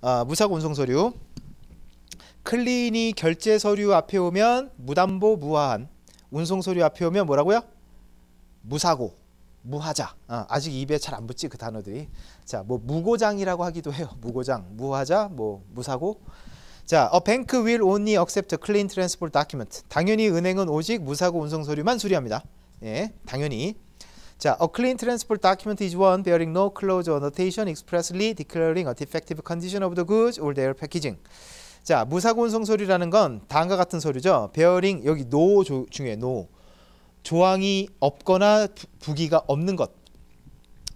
어, 무사고 운송 서류 클린이 결제 서류 앞에 오면 무담보 무화한 운송 서류 앞에 오면 뭐라고요? 무사고 무하자 어, 아직 입에 잘 안 붙지 그 단어들이 자뭐 무고장이라고 하기도 해요 무고장 무하자 뭐 무사고 자, a bank will only accept c 당연히 은행은 오직 무사고 운송 서류만 수리합니다. 예, 당연히 자, a clean transport document is one bearing no clause or notation expressly declaring a defective condition of the goods or their packaging. 자, 무사고 운송 서류라는 건 다음과 같은 서류죠. 베어링 여기 노 no 중에 노 no. 조항이 없거나 부기가 없는 것.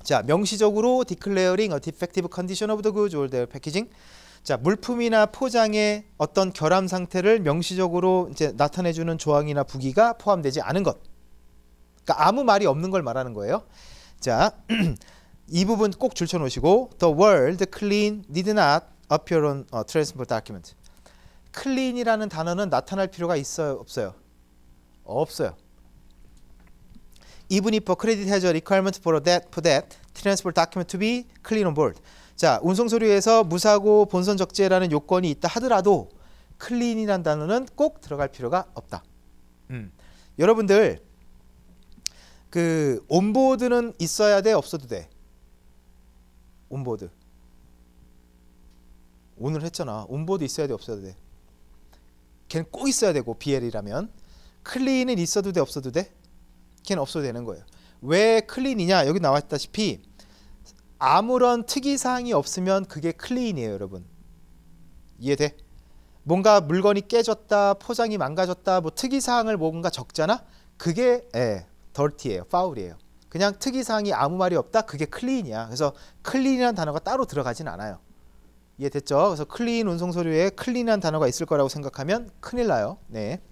자, 명시적으로 declaring a defective condition of the goods or their packaging. 자, 물품이나 포장의 어떤 결함 상태를 명시적으로 이제 나타내 주는 조항이나 부기가 포함되지 않은 것. 그러니까 아무 말이 없는 걸 말하는 거예요. 자, 이 부분 꼭 줄쳐 놓으시고 the word clean need not appear on a transport document. clean이라는 단어는 나타날 필요가 있어요, 없어요? 없어요. even if a credit has a requirement for that for that transport document to be clean on board. 자, 운송 서류에서 무사고 본선 적재라는 요건이 있다 하더라도 clean이란 단어는 꼭 들어갈 필요가 없다. 음. 여러분들 그 온보드는 있어야 돼 없어도 돼 온보드 오늘 했잖아 온보드 있어야 돼 없어도 돼 걔는 꼭 있어야 되고 BL이라면 클린은 있어도 돼 없어도 돼 걔는 없어도 되는 거예요 왜 클린이냐 여기 나왔다시피 아무런 특이사항이 없으면 그게 클린이에요 여러분 이해돼? 뭔가 물건이 깨졌다 포장이 망가졌다 뭐 특이사항을 뭔가 적잖아 그게 예, 덜티예요. 파울이에요. 그냥 특이사항이 아무 말이 없다. 그게 클린이야. 그래서 클린이라는 단어가 따로 들어가진 않아요. 이해됐죠? 그래서 클린 운송 서류에 클린이라는 단어가 있을 거라고 생각하면 큰일 나요. 네.